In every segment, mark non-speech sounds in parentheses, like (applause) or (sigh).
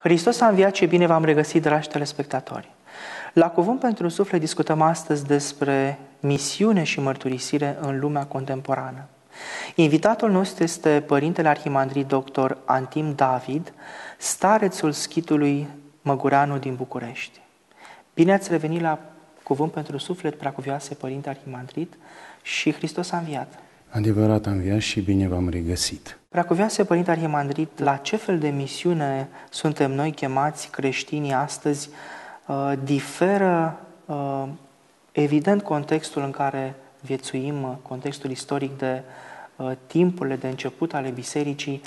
Hristos a înviat și bine v-am regăsit, dragi telespectatori! La Cuvânt pentru Suflet discutăm astăzi despre misiune și mărturisire în lumea contemporană. Invitatul nostru este Părintele Arhimandrit Dr. Antim David, starețul schitului Măgureanu din București. Bine ați revenit la Cuvânt pentru Suflet, Preacuvioase Părinte Arhimandrit și Hristos a înviat! Adevărat am via și bine v-am regăsit. Preacuvioase Părinte Arhimandrit, la ce fel de misiune suntem noi chemați creștinii astăzi? Uh, diferă uh, evident contextul în care viețuim, contextul istoric de uh, timpurile de început ale bisericii,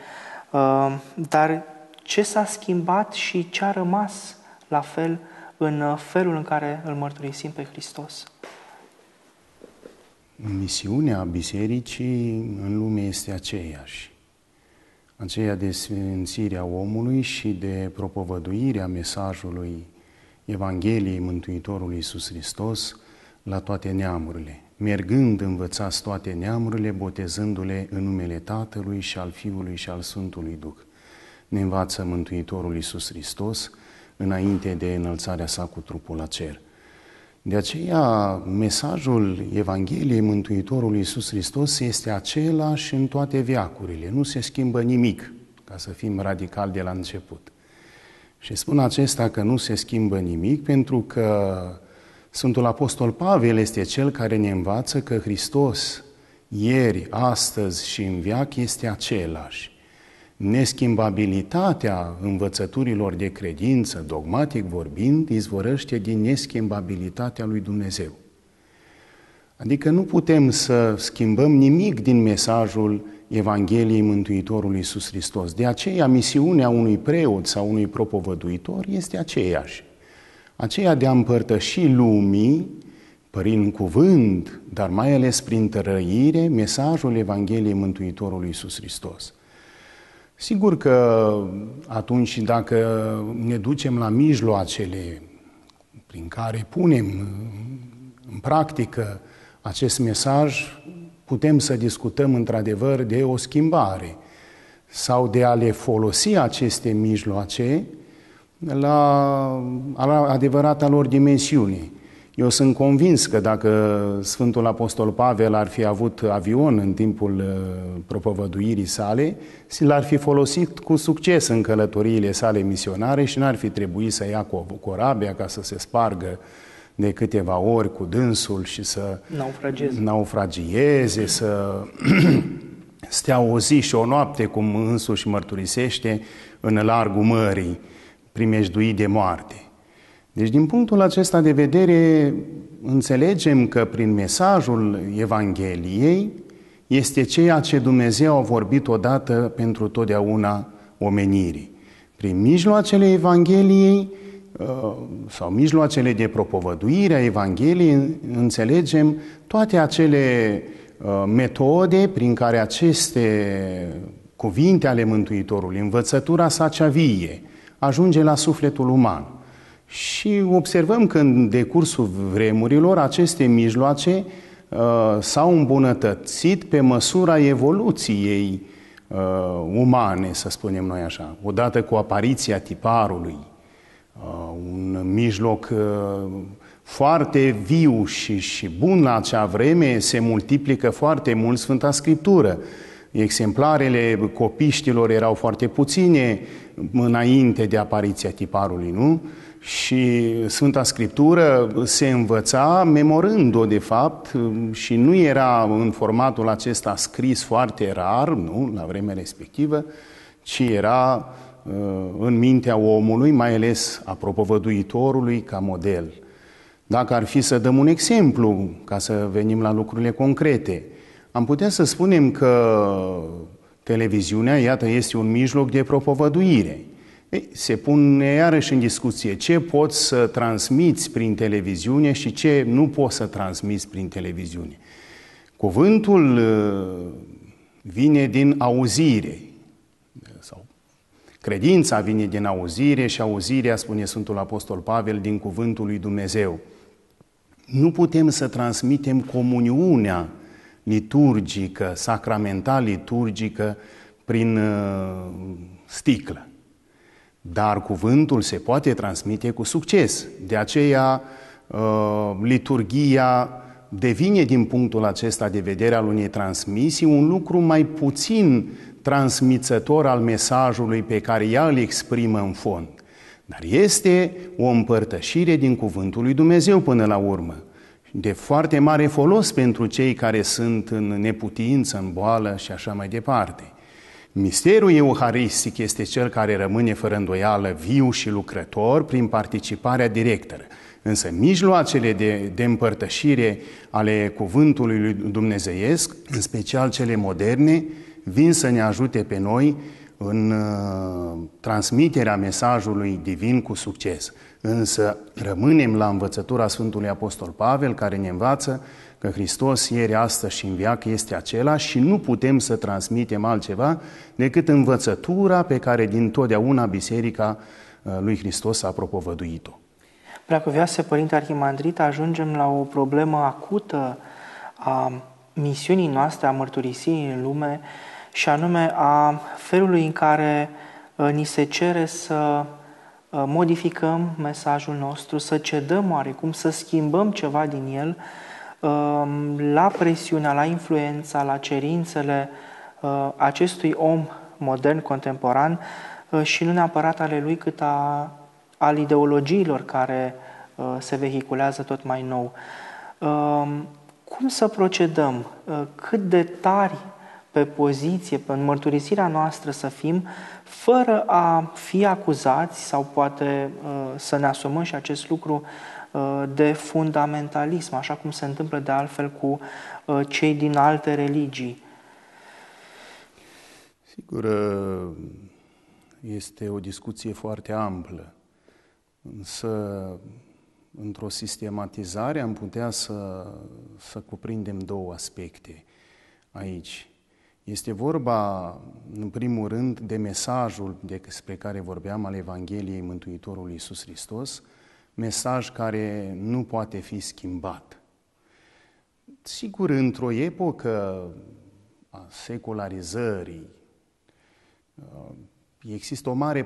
dar ce s-a schimbat și ce a rămas la fel în felul în care îl mărturisim pe Hristos? misiunea bisericii în lume este aceeași. Aceea de sfințirea omului și de propovăduirea mesajului Evangheliei Mântuitorului Iisus Hristos la toate neamurile, mergând învățați toate neamurile, botezându-le în numele Tatălui și al Fiului și al Sfântului Duh. Ne învață Mântuitorul Iisus Hristos înainte de înălțarea sa cu trupul la cer – de aceea, mesajul Evangheliei Mântuitorului Iisus Hristos este același în toate viacurile. Nu se schimbă nimic, ca să fim radicali de la început. Și spun acesta că nu se schimbă nimic pentru că Sfântul Apostol Pavel este cel care ne învață că Hristos ieri, astăzi și în viac este același neschimbabilitatea învățăturilor de credință, dogmatic vorbind, izvorăște din neschimbabilitatea lui Dumnezeu. Adică nu putem să schimbăm nimic din mesajul Evangheliei Mântuitorului Iisus Hristos. De aceea, misiunea unui preot sau unui propovăduitor este aceeași. Aceea de a împărtăși lumii prin cuvânt, dar mai ales prin tărăire, mesajul Evangheliei Mântuitorului Iisus Hristos. Sigur că atunci dacă ne ducem la mijloacele prin care punem în practică acest mesaj, putem să discutăm într-adevăr de o schimbare sau de a le folosi aceste mijloace la, adevărata lor dimensiune. Eu sunt convins că dacă Sfântul Apostol Pavel ar fi avut avion în timpul uh, propovăduirii sale, l-ar fi folosit cu succes în călătoriile sale misionare și n-ar fi trebuit să ia corabia ca să se spargă de câteva ori cu dânsul și să naufragieze, naufragieze să (clears throat) stea o zi și o noapte, cum însuși mărturisește, în largul mării, primejduit de moarte. Deci, din punctul acesta de vedere, înțelegem că prin mesajul Evangheliei este ceea ce Dumnezeu a vorbit odată pentru totdeauna omenirii. Prin mijloacele Evangheliei uh, sau mijloacele de propovăduire a Evangheliei înțelegem toate acele uh, metode prin care aceste cuvinte ale Mântuitorului, învățătura sa cea vie, ajunge la sufletul uman – și observăm că în decursul vremurilor aceste mijloace uh, s-au îmbunătățit pe măsura evoluției uh, umane, să spunem noi așa. Odată cu apariția tiparului, uh, un mijloc foarte viu și, și bun la acea vreme, se multiplică foarte mult Sfânta Scriptură. Exemplarele copiștilor erau foarte puține înainte de apariția tiparului, nu? Și Sfânta Scriptură se învăța memorând-o, de fapt, și nu era în formatul acesta scris foarte rar, nu, la vremea respectivă, ci era uh, în mintea omului, mai ales a propovăduitorului, ca model. Dacă ar fi să dăm un exemplu, ca să venim la lucrurile concrete, am putea să spunem că televiziunea, iată, este un mijloc de propovăduire – ei, se pune iarăși în discuție ce poți să transmiți prin televiziune și ce nu poți să transmiți prin televiziune. Cuvântul uh, vine din auzire, sau credința vine din auzire și auzirea, spune Sfântul Apostol Pavel, din cuvântul lui Dumnezeu. Nu putem să transmitem comuniunea liturgică, sacramental liturgică, prin uh, sticlă dar cuvântul se poate transmite cu succes. De aceea, uh, liturgia devine, din punctul acesta de vedere al unei transmisii, un lucru mai puțin transmițător al mesajului pe care ea îl exprimă în fond. Dar este o împărtășire din Cuvântul lui Dumnezeu până la urmă. De foarte mare folos pentru cei care sunt în neputință, în boală și așa mai departe. Misterul euharistic este cel care rămâne fără îndoială viu și lucrător prin participarea directă. Însă mijloacele de, de împărtășire ale cuvântului lui Dumnezeiesc, în special cele moderne, vin să ne ajute pe noi în uh, transmiterea mesajului divin cu succes. Însă rămânem la învățătura Sfântului Apostol Pavel, care ne învață că Hristos ieri, astăzi și în viață este același și nu putem să transmitem altceva decât învățătura pe care din totdeauna Biserica uh, lui Hristos a propovăduit-o. Preacuvioase Părinte Arhimandrit, ajungem la o problemă acută a misiunii noastre, a mărturisirii în lume și anume a felului în care uh, ni se cere să uh, modificăm mesajul nostru, să cedăm oarecum, să schimbăm ceva din el, Um, la presiunea, la influența, la cerințele uh, acestui om modern, contemporan uh, și nu neapărat ale lui, cât a, al ideologiilor care uh, se vehiculează tot mai nou. Um, cum să procedăm? Cât de tari pe poziție, pe mărturisirea noastră să fim, fără a fi acuzați sau poate să ne asumăm și acest lucru Uh, de fundamentalism, așa cum se întâmplă de altfel cu uh, cei din alte religii. Sigur, uh, este o discuție foarte amplă, însă într-o sistematizare am putea să, să cuprindem două aspecte aici. Este vorba, în primul rând, de mesajul despre care vorbeam al Evangheliei Mântuitorului Iisus Hristos, mesaj care nu poate fi schimbat. Sigur, într-o epocă a secularizării, uh, există o mare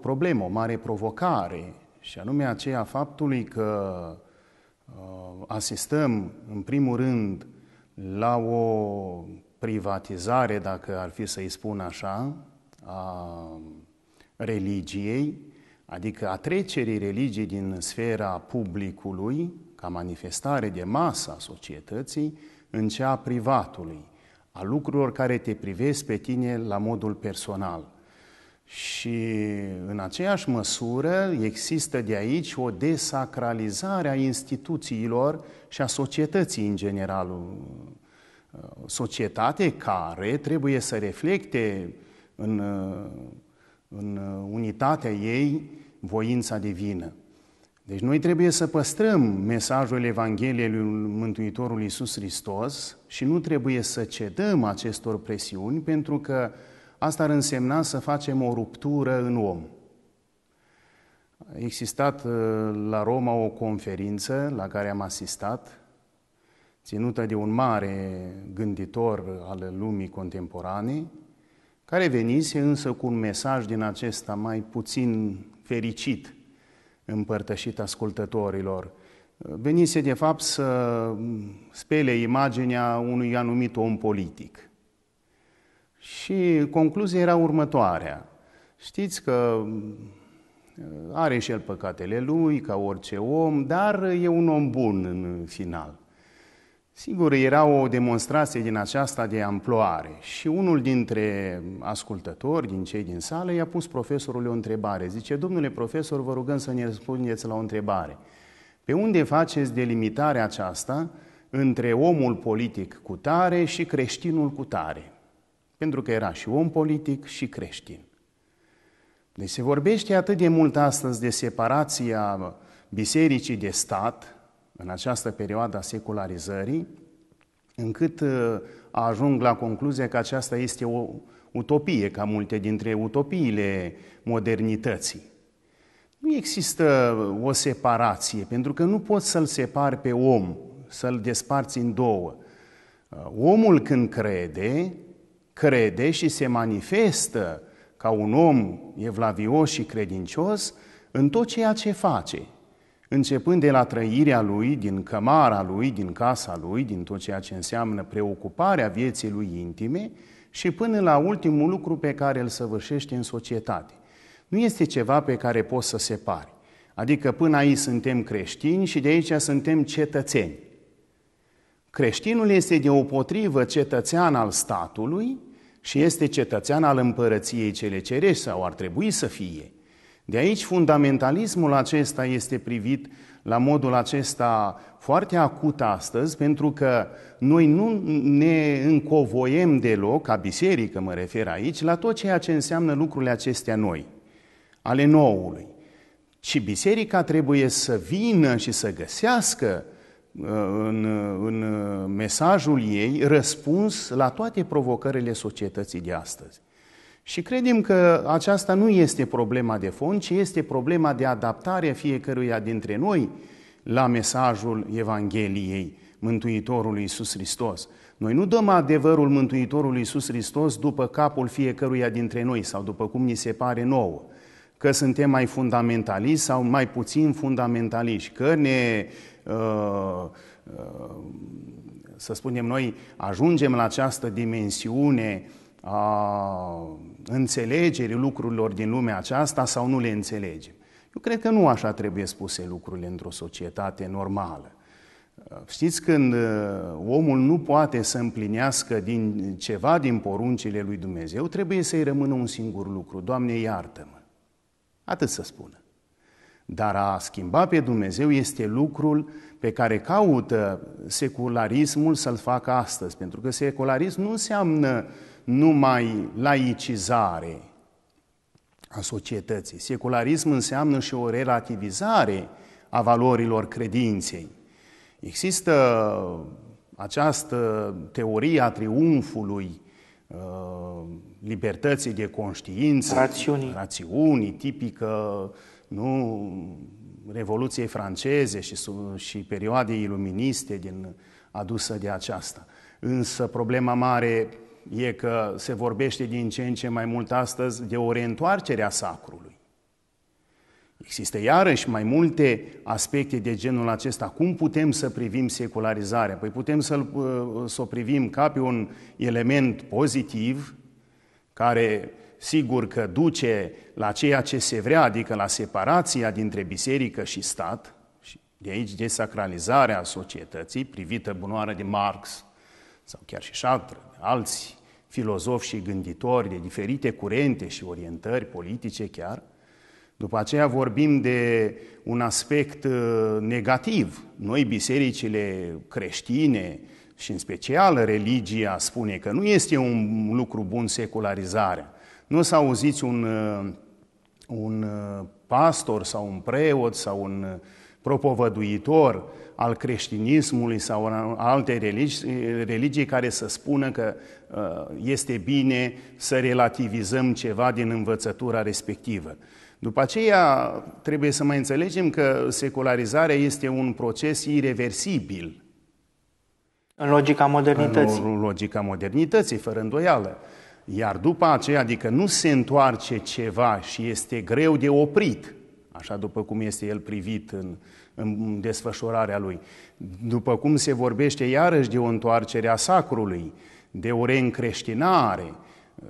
problemă, o mare provocare, și anume aceea faptului că uh, asistăm, în primul rând, la o privatizare, dacă ar fi să-i spun așa, a religiei, adică a trecerii religiei din sfera publicului, ca manifestare de masă a societății, în cea a privatului, a lucrurilor care te privesc pe tine la modul personal. Și în aceeași măsură există de aici o desacralizare a instituțiilor și a societății în general. Uh, societate care trebuie să reflecte în, uh, în uh, unitatea ei voința divină. Deci noi trebuie să păstrăm mesajul Evangheliei lui Mântuitorul Iisus Hristos și nu trebuie să cedăm acestor presiuni pentru că asta ar însemna să facem o ruptură în om. A existat uh, la Roma o conferință la care am asistat, ținută de un mare gânditor al lumii contemporane, care venise însă cu un mesaj din acesta mai puțin fericit împărtășit ascultătorilor. Venise, de fapt, să spele imaginea unui anumit om politic. Și concluzia era următoarea. Știți că uh, are și el păcatele lui, ca orice om, dar e un om bun în final. Sigur, era o demonstrație din aceasta de amploare și unul dintre ascultători, din cei din sală, i-a pus profesorului o întrebare. Zice, domnule profesor, vă rugăm să ne răspundeți la o întrebare. Pe unde faceți delimitarea aceasta între omul politic cu tare și creștinul cu tare? Pentru că era și om politic și creștin. Deci se vorbește atât de mult astăzi de separația bisericii de stat, în această perioadă a secularizării, încât uh, ajung la concluzia că aceasta este o utopie, ca multe dintre utopiile modernității. Nu există o separație, pentru că nu poți să-l separi pe om, să-l desparți în două. Uh, omul când crede, crede și se manifestă ca un om evlavios și credincios în tot ceea ce face, începând de la trăirea lui, din cămara lui, din casa lui, din tot ceea ce înseamnă preocuparea vieții lui intime și până la ultimul lucru pe care îl săvârșește în societate. Nu este ceva pe care poți să separi. Adică până aici suntem creștini și de aici suntem cetățeni. Creștinul este de potrivă cetățean al statului și este cetățean al împărăției cele cerești sau ar trebui să fie – de aici fundamentalismul acesta este privit la modul acesta foarte acut astăzi, pentru că noi nu ne încovoiem deloc, ca biserică mă refer aici, la tot ceea ce înseamnă lucrurile acestea noi, ale noului. Și biserica trebuie să vină și să găsească uh, în, în mesajul ei răspuns la toate provocările societății de astăzi. Și credem că aceasta nu este problema de fond, ci este problema de adaptare a fiecăruia dintre noi la mesajul Evangheliei Mântuitorului Iisus Hristos. Noi nu dăm adevărul Mântuitorului Iisus Hristos după capul fiecăruia dintre noi sau după cum ni se pare nouă că suntem mai fundamentaliști sau mai puțin fundamentaliști, că ne, uh, uh, să spunem noi, ajungem la această dimensiune a înțelegerii lucrurilor din lumea aceasta sau nu le înțelegem. Eu cred că nu așa trebuie spuse lucrurile într-o societate normală. Știți când uh, omul nu poate să împlinească din ceva din poruncile lui Dumnezeu, trebuie să-i rămână un singur lucru, Doamne iartă-mă. Atât să spună. Dar a schimba pe Dumnezeu este lucrul pe care caută secularismul să-l facă astăzi, pentru că secularism nu înseamnă numai laicizare a societății. Secularism înseamnă și o relativizare a valorilor credinței. Există această teorie a triumfului uh, libertății de conștiință, rațiunii, rațiunii tipică nu, Revoluției franceze și, și perioadei iluministe din, adusă de aceasta. Însă problema mare e că se vorbește din ce în ce mai mult astăzi de o reîntoarcere a sacrului. Există iarăși mai multe aspecte de genul acesta. Cum putem să privim secularizarea? Păi putem să, uh, să o privim ca pe un element pozitiv, care sigur că duce la ceea ce se vrea, adică la separația dintre biserică și stat, și de aici desacralizarea societății, privită bunoară de Marx sau chiar și Chartres, alți filozofi și gânditori de diferite curente și orientări politice chiar, după aceea vorbim de un aspect uh, negativ. Noi, bisericile creștine și în special religia spune că nu este un lucru bun secularizarea. Nu s s-a auziți un, uh, un uh, pastor sau un preot sau un propovăduitor al creștinismului sau al alte religii, religii care să spună că uh, este bine să relativizăm ceva din învățătura respectivă. După aceea, trebuie să mai înțelegem că secularizarea este un proces irreversibil. În logica modernității. În logica modernității, fără îndoială. Iar după aceea, adică nu se întoarce ceva și este greu de oprit – așa după cum este el privit în, în desfășurarea lui. După cum se vorbește iarăși de o întoarcere a sacrului, de o reîncreștinare,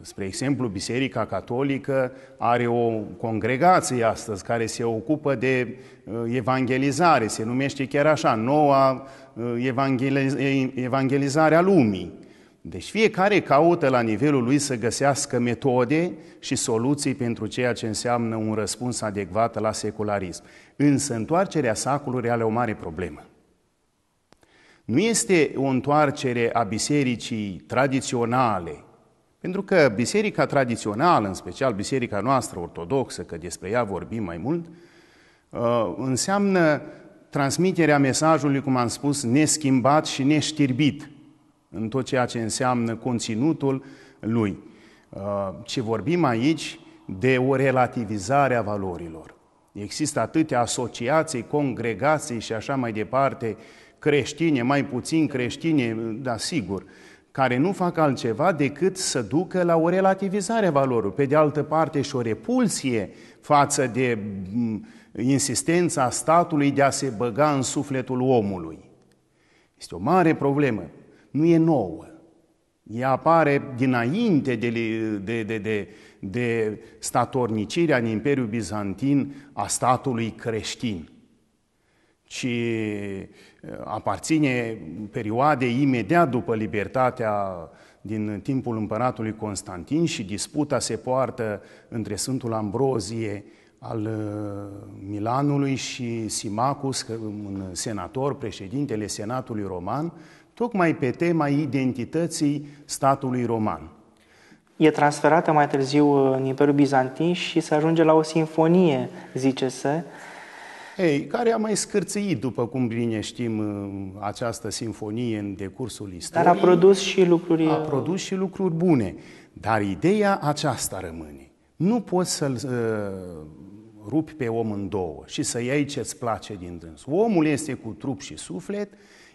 Spre exemplu, Biserica Catolică are o congregație astăzi care se ocupă de uh, evangelizare, se numește chiar așa, noua uh, evangelizare a lumii. Deci fiecare caută la nivelul lui să găsească metode și soluții pentru ceea ce înseamnă un răspuns adecvat la secularism. Însă întoarcerea sacului are o mare problemă. Nu este o întoarcere a bisericii tradiționale, pentru că biserica tradițională, în special biserica noastră ortodoxă, că despre ea vorbim mai mult, uh, înseamnă transmiterea mesajului, cum am spus, neschimbat și neștirbit – în tot ceea ce înseamnă conținutul lui. Uh, ce vorbim aici de o relativizare a valorilor. Există atâtea asociații, congregații și așa mai departe, creștine, mai puțin creștine, da, sigur, care nu fac altceva decât să ducă la o relativizare a valorilor, pe de altă parte și o repulsie față de mm, insistența statului de a se băga în sufletul omului. Este o mare problemă nu e nouă. Ea apare dinainte de, de, de, de, de statornicirea în Imperiul Bizantin a statului creștin, ci uh, aparține perioadei imediat după libertatea din timpul împăratului Constantin și disputa se poartă între Sfântul Ambrozie al uh, Milanului și Simacus, un senator, președintele Senatului Roman, tocmai pe tema identității statului roman. E transferată mai târziu în Imperiul Bizantin și se ajunge la o sinfonie, zice-se. Ei, care a mai scârțit, după cum bine știm, uh, această sinfonie în decursul istoriei. Dar a produs și lucruri... A produs și lucruri bune. Dar ideea aceasta rămâne. Nu poți să-l uh, rupi pe om în două și să iei ce-ți place din dâns. Omul este cu trup și suflet,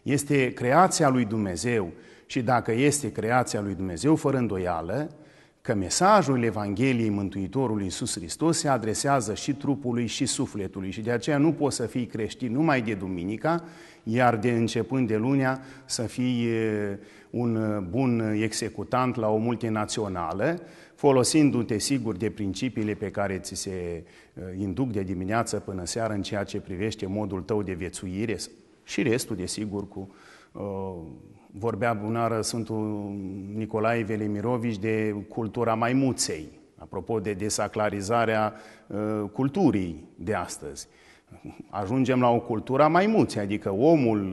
este creația lui Dumnezeu și dacă este creația lui Dumnezeu, fără îndoială, că mesajul Evangheliei Mântuitorului Iisus Hristos se adresează și trupului și sufletului și de aceea nu poți să fii creștin numai de duminica, iar de începând de lunea să fii un bun executant la o multinațională, folosindu-te sigur de principiile pe care ți se uh, induc de dimineață până seară în ceea ce privește modul tău de viețuire și restul, desigur, cu uh, vorbea bunară Sfântul Nicolae Velimirovici de cultura maimuței, apropo de desaclarizarea uh, culturii de astăzi ajungem la o cultură a maimuței, adică omul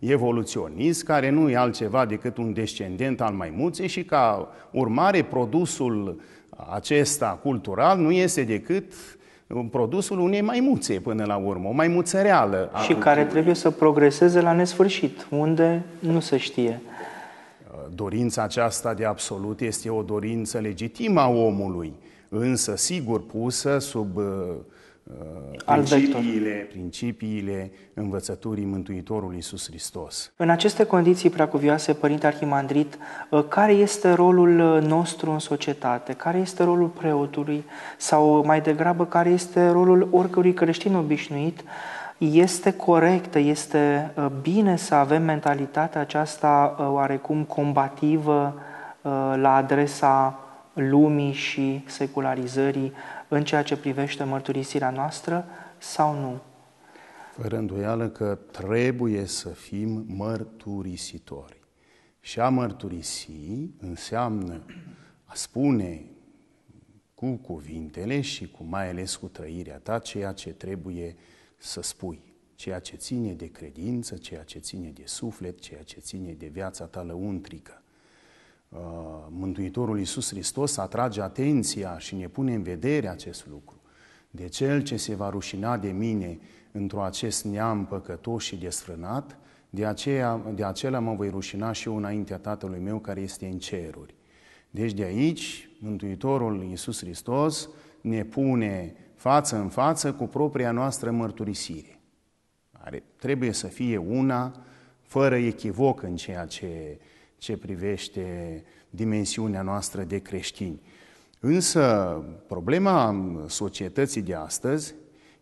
eh, evoluționist, care nu e altceva decât un descendent al maimuței și ca urmare produsul acesta cultural nu este decât eh, produsul unei maimuțe până la urmă, o reală. Și care trebuie să progreseze la nesfârșit, unde nu se știe. Eh, dorința aceasta de absolut este o dorință legitimă a omului, însă sigur pusă sub uh, Uh, principiile, principiile învățăturii Mântuitorului Iisus Hristos. În aceste condiții preacuvioase, Părinte Arhimandrit, uh, care este rolul uh, nostru în societate? Care este rolul preotului? Sau mai degrabă, care este rolul oricărui creștin obișnuit? Este corectă, este bine să avem mentalitatea aceasta oarecum combativă la adresa lumii și secularizării în ceea ce privește mărturisirea noastră sau nu. Fără îndoială că trebuie să fim mărturisitori. Și a mărturisi înseamnă a spune cu cuvintele și cu mai ales cu trăirea ta ceea ce trebuie să spui, ceea ce ține de credință, ceea ce ține de suflet, ceea ce ține de viața ta lăuntrică. Uh, Mântuitorul Iisus Hristos atrage atenția și ne pune în vedere acest lucru. De cel ce se va rușina de mine într-o acest neam păcătos și desfrânat, de, aceea, de acela mă voi rușina și eu înaintea Tatălui meu care este în ceruri. Deci de aici, Mântuitorul Iisus Hristos ne pune față în față cu propria noastră mărturisire. Are, trebuie să fie una fără echivoc în ceea ce uh, ce privește dimensiunea noastră de creștini. Însă problema societății de astăzi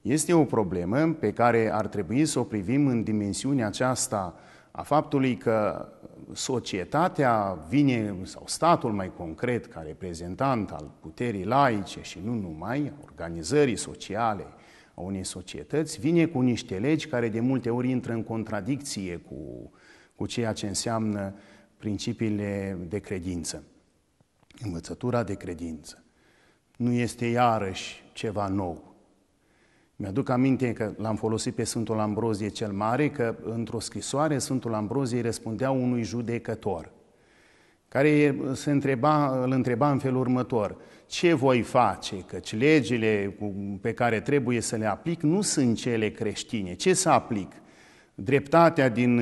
este o problemă pe care ar trebui să o privim în dimensiunea aceasta a faptului că societatea vine, sau statul mai concret, ca reprezentant al puterii laice și nu numai, a organizării sociale a unei societăți, vine cu niște legi care de multe ori intră în contradicție cu, cu ceea ce înseamnă uh, principiile de credință, învățătura de credință. Nu este iarăși ceva nou. Mi-aduc aminte că l-am folosit pe Sfântul Ambrozie cel Mare, că într-o scrisoare Sfântul Ambrozie răspundea unui judecător, care se întreba, îl întreba în felul următor, ce voi face, căci legile pe care trebuie să le aplic nu sunt cele creștine, ce să aplic? Dreptatea din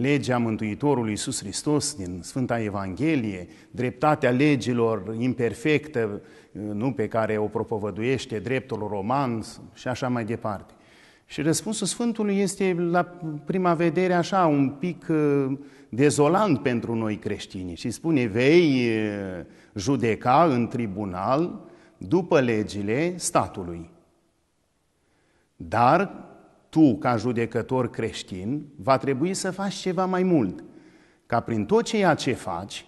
legea Mântuitorului Iisus Hristos din Sfânta Evanghelie, dreptatea legilor imperfectă, nu pe care o propovăduiește dreptul roman și așa mai departe. Și răspunsul Sfântului este la prima vedere așa un pic uh, dezolant pentru noi creștini și spune vei uh, judeca în tribunal după legile statului. Dar tu, ca judecător creștin, va trebui să faci ceva mai mult, ca prin tot ceea ce faci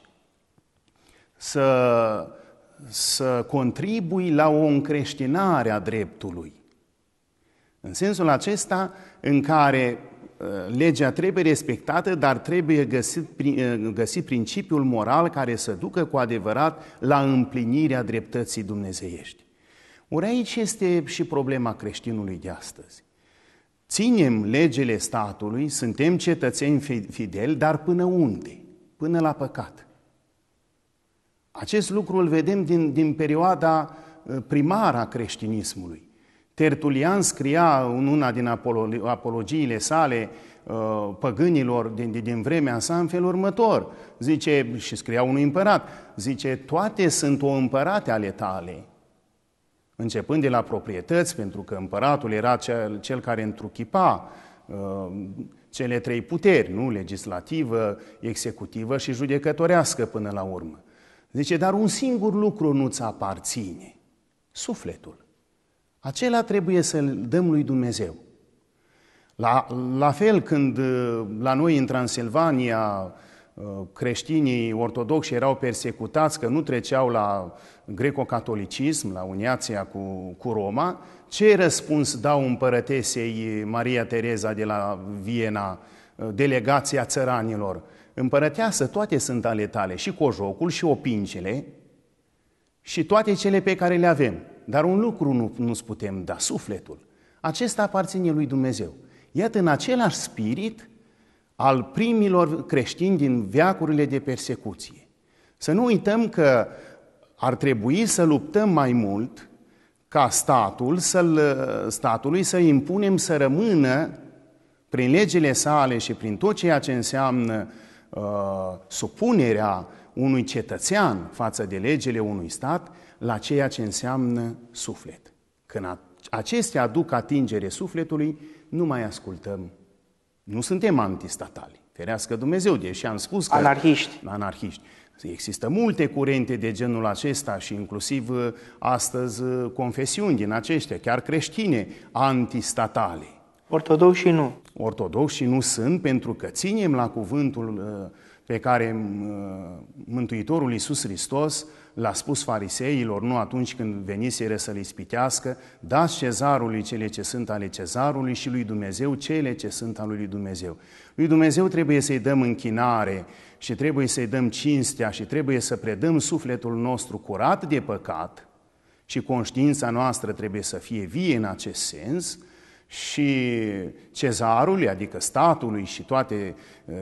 să, să contribui la o încreștinare a dreptului. În sensul acesta în care uh, legea trebuie respectată, dar trebuie găsit, uh, găsit principiul moral care să ducă cu adevărat la împlinirea dreptății dumnezeiești. Ori aici este și problema creștinului de astăzi ținem legile statului, suntem cetățeni fideli, dar până unde? Până la păcat. Acest lucru îl vedem din, din perioada uh, primară a creștinismului. Tertulian scria în una din apologiile sale uh, păgânilor din, din vremea sa în felul următor. Zice, și scria unui împărat, zice, toate sunt o împărate ale tale, începând de la proprietăți, pentru că împăratul era cel, cel care întruchipa uh, cele trei puteri, nu? Legislativă, executivă și judecătorească până la urmă. Zice, dar un singur lucru nu-ți aparține, sufletul. Acela trebuie să-l dăm lui Dumnezeu. La, la fel când uh, la noi în Transilvania Uh, creștinii ortodoxi erau persecutați, că nu treceau la greco-catolicism, la uniația cu, cu Roma, ce răspuns dau împărătesei Maria Tereza de la Viena, uh, delegația țăranilor? Împărăteasă, toate sunt ale tale, și cojocul, și opincele, și toate cele pe care le avem. Dar un lucru nu, nu-ți putem da, sufletul. Acesta aparține lui Dumnezeu. Iată, în același spirit, al primilor creștini din veacurile de persecuție. Să nu uităm că ar trebui să luptăm mai mult ca statul să-l, statului să impunem să rămână prin legile sale și prin tot ceea ce înseamnă uh, supunerea unui cetățean față de legile unui stat la ceea ce înseamnă suflet. Când acestea aduc atingere sufletului, nu mai ascultăm nu suntem antistatali, ferească Dumnezeu, deși am spus că... Anarhiști. Anarhiști. Există multe curente de genul acesta și inclusiv uh, astăzi uh, confesiuni din aceștia, chiar creștine, antistatale. Ortodoxi nu. Ortodoxi nu sunt pentru că ținem la cuvântul uh, pe care Mântuitorul Iisus Hristos l-a spus fariseilor, nu atunci când veniseră să-l ispitească, dați cezarului cele ce sunt ale cezarului și lui Dumnezeu cele ce sunt ale lui Dumnezeu. Lui Dumnezeu trebuie să-i dăm închinare și trebuie să-i dăm cinstea și trebuie să predăm sufletul nostru curat de păcat și conștiința noastră trebuie să fie vie în acest sens, și cezarului, adică statului și toate,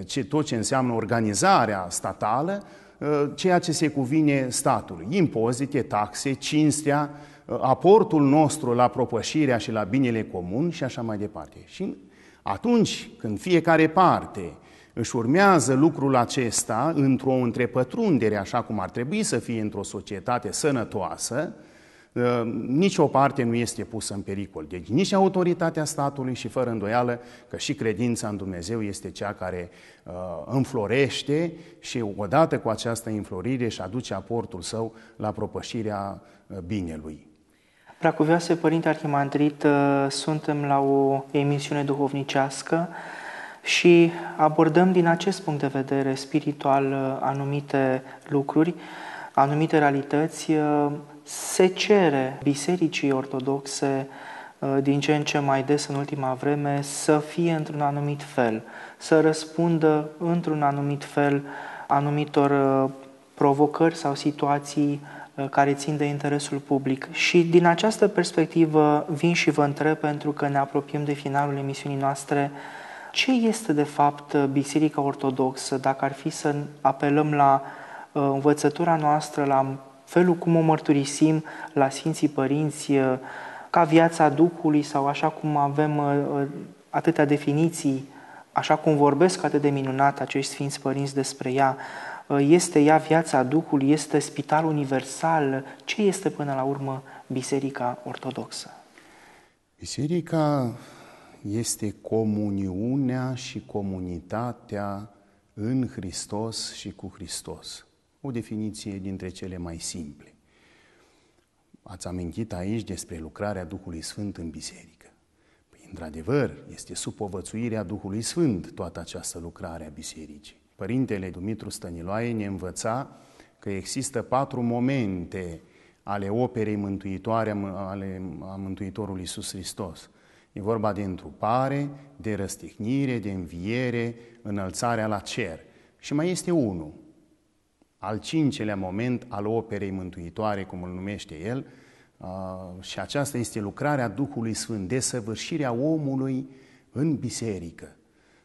ce, tot ce înseamnă organizarea statală, Uh, ceea ce se cuvine statului. Impozite, taxe, cinstea, uh, aportul nostru la propășirea și la binele comun și așa mai departe. Și atunci când fiecare parte își urmează lucrul acesta într-o întrepătrundere, așa cum ar trebui să fie într-o societate sănătoasă, Ă, nici o parte nu este pusă în pericol. Deci nici autoritatea statului și fără îndoială că și credința în Dumnezeu este cea care uh, înflorește și odată cu această înflorire și aduce aportul său la propășirea ă, binelui. Pracuvioase Părinte Arhimandrit, suntem la o emisiune duhovnicească și abordăm din acest punct de vedere spiritual anumite lucruri, anumite realități se cere Bisericii Ortodoxe uh, din ce în ce mai des în ultima vreme să fie într-un anumit fel, să răspundă într-un anumit fel anumitor uh, provocări sau situații uh, care țin de interesul public. Și din această perspectivă vin și vă întreb, pentru că ne apropiem de finalul emisiunii noastre, ce este de fapt Biserica Ortodoxă, dacă ar fi să apelăm la învățătura noastră, la felul cum o mărturisim la Sfinții Părinți eh, ca viața Duhului sau așa cum avem eh, eh, atâtea definiții, așa cum vorbesc atât de minunat acești Sfinți Părinți despre ea, este ea viața Duhului, este spital universal, ce este până la urmă Biserica Ortodoxă? Biserica este comuniunea și comunitatea în Hristos și cu Hristos o definiție dintre cele mai simple. Ați amintit aici despre lucrarea Duhului Sfânt în biserică. Păi, într-adevăr, este supovățuirea Duhului Sfânt toată această lucrare a bisericii. Părintele Dumitru Stăniloae ne învăța că există patru momente ale operei mântuitoare ale, a Mântuitorului Iisus Hristos. E vorba de întrupare, de răstignire, de înviere, înălțarea la cer. Și mai este unul, al cincelea moment al operei mântuitoare, cum îl numește el, uh, și aceasta este lucrarea Duhului Sfânt, desăvârșirea omului în biserică.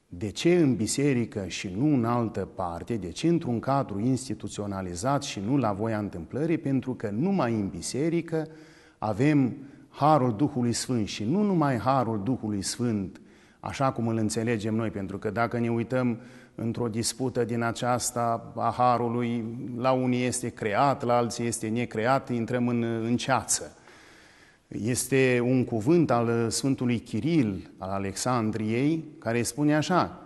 De ce în biserică și nu în altă parte? De ce într-un cadru instituționalizat și nu la voia întâmplării? Pentru că numai în biserică avem harul Duhului Sfânt și nu numai harul Duhului Sfânt, așa cum îl înțelegem noi, pentru că dacă ne uităm într-o dispută din aceasta a harului, la unii este creat, la alții este necreat, intrăm în, în ceață. Este un cuvânt al Sfântului Chiril, al Alexandriei, care spune așa,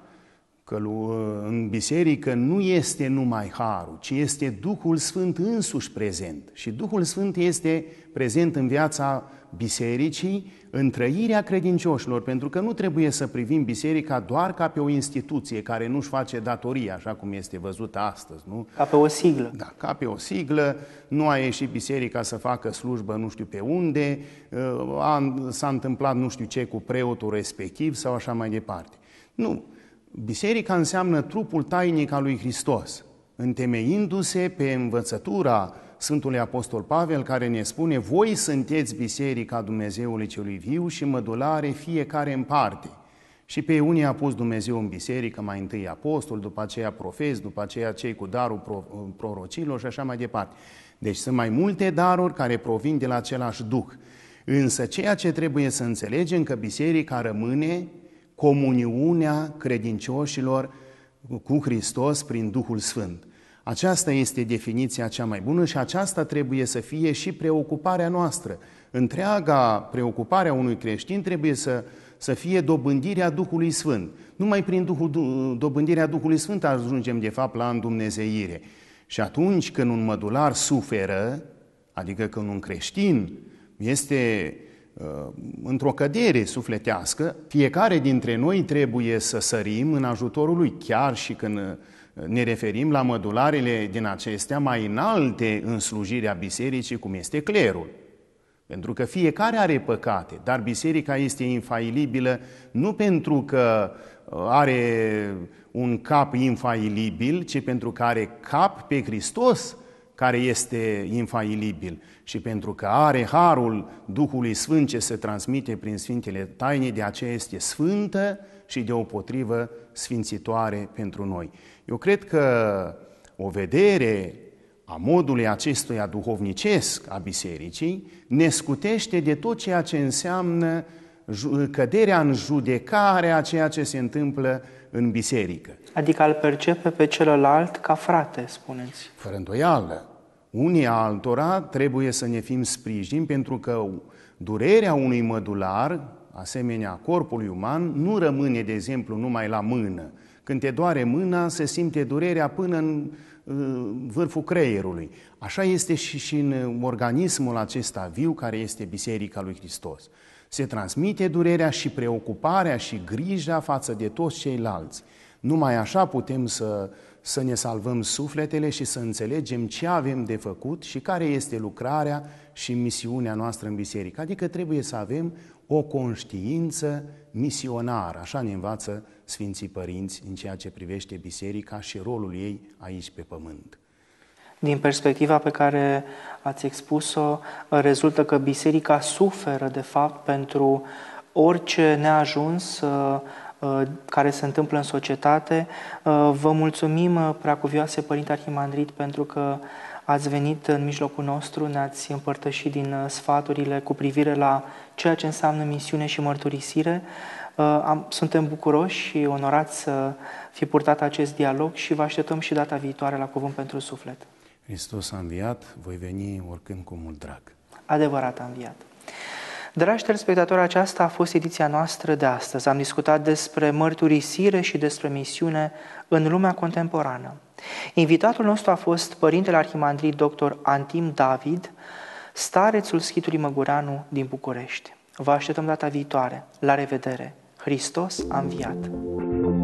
că ă, în biserică nu este numai harul, ci este Duhul Sfânt însuși prezent. Și Duhul Sfânt este prezent în viața bisericii, în trăirea credincioșilor, pentru că nu trebuie să privim biserica doar ca pe o instituție care nu-și face datoria, așa cum este văzută astăzi, nu? Ca pe o siglă. Da, ca pe o siglă, nu a ieșit biserica să facă slujbă nu știu pe unde, ă, a, s-a întâmplat nu știu ce cu preotul respectiv sau așa mai departe. Nu, Biserica înseamnă trupul tainic al lui Hristos, întemeindu-se pe învățătura Sfântului Apostol Pavel, care ne spune, voi sunteți biserica Dumnezeului celui viu și mădulare fiecare în parte. Și pe unii a pus Dumnezeu în biserică, mai întâi apostol, după aceea profeți, după aceea cei cu darul pro- prorocilor și așa mai departe. Deci sunt mai multe daruri care provin de la același Duh. Însă ceea ce trebuie să înțelegem că biserica rămâne comuniunea credincioșilor cu Hristos prin Duhul Sfânt. Aceasta este definiția cea mai bună și aceasta trebuie să fie și preocuparea noastră. Întreaga preocupare a unui creștin trebuie să, să fie dobândirea Duhului Sfânt. Numai prin Duhul, dobândirea Duhului Sfânt ajungem, de fapt, la îndumnezeire. Și atunci când un mădular suferă, adică când un creștin este Uh, într-o cădere sufletească, fiecare dintre noi trebuie să sărim în ajutorul lui, chiar și când uh, ne referim la mădularele din acestea mai înalte în slujirea bisericii, cum este clerul. Pentru că fiecare are păcate, dar biserica este infailibilă nu pentru că uh, are un cap infailibil, ci pentru că are cap pe Hristos, care este infailibil și pentru că are harul Duhului Sfânt ce se transmite prin Sfintele Taine, de aceea este sfântă și deopotrivă sfințitoare pentru noi. Eu cred că o vedere a modului acestuia duhovnicesc a bisericii ne scutește de tot ceea ce înseamnă căderea în judecare a ceea ce se întâmplă în biserică. Adică îl percepe pe celălalt ca frate, spuneți. Fără îndoială. Unii altora trebuie să ne fim sprijin pentru că durerea unui mădular, asemenea corpului uman, nu rămâne, de exemplu, numai la mână. Când te doare mâna, se simte durerea până în uh, vârful creierului. Așa este și, și în organismul acesta viu care este Biserica lui Hristos. Se transmite durerea și preocuparea și grija față de toți ceilalți. Numai așa putem să, să ne salvăm sufletele și să înțelegem ce avem de făcut și care este lucrarea și misiunea noastră în biserică. Adică trebuie să avem o conștiință misionară, așa ne învață Sfinții Părinți în ceea ce privește biserica și rolul ei aici pe pământ. Din perspectiva pe care ați expus-o, rezultă că biserica suferă, de fapt, pentru orice neajuns uh, uh, care se întâmplă în societate. Uh, vă mulțumim, preacuvioase Părinte Arhimandrit, pentru că ați venit în mijlocul nostru, ne-ați împărtășit din sfaturile cu privire la ceea ce înseamnă misiune și mărturisire. Suntem bucuroși și onorați să fi purtat acest dialog și vă așteptăm și data viitoare la Cuvânt pentru Suflet. Hristos a înviat, voi veni oricând cu mult drag. Adevărat a înviat. Dragi telespectatori, aceasta a fost ediția noastră de astăzi. Am discutat despre mărturisire și despre misiune în lumea contemporană. Invitatul nostru a fost Părintele Arhimandrit dr. Antim David, starețul Schitului Măgureanu din București. Vă așteptăm data viitoare. La revedere! Hristos a înviat!